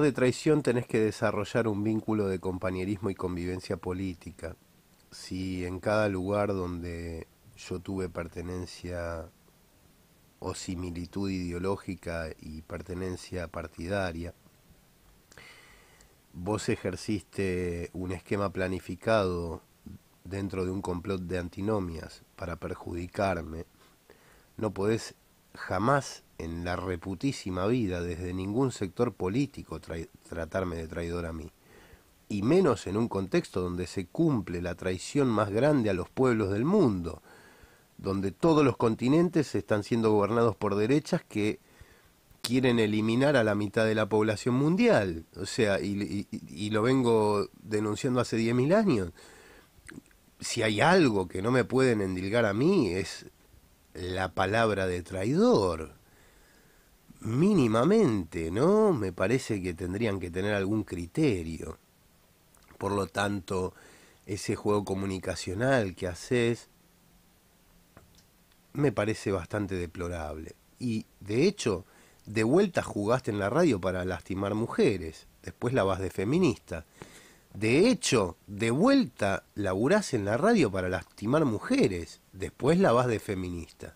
de traición tenés que desarrollar un vínculo de compañerismo y convivencia política. Si en cada lugar donde yo tuve pertenencia o similitud ideológica y pertenencia partidaria, vos ejerciste un esquema planificado dentro de un complot de antinomias para perjudicarme, no podés jamás en la reputísima vida desde ningún sector político tratarme de traidor a mí, y menos en un contexto donde se cumple la traición más grande a los pueblos del mundo, donde todos los continentes están siendo gobernados por derechas que quieren eliminar a la mitad de la población mundial, o sea, y, lo vengo denunciando hace 10.000 años. Si hay algo que no me pueden endilgar a mí es la palabra de traidor mínimamente, ¿no? Me parece que tendrían que tener algún criterio. Por lo tanto, ese juego comunicacional que haces me parece bastante deplorable. Y de hecho, de vuelta jugaste en la radio para lastimar mujeres, después la vas de feminista. De hecho, de vuelta laburás en la radio para lastimar mujeres, después la vas de feminista.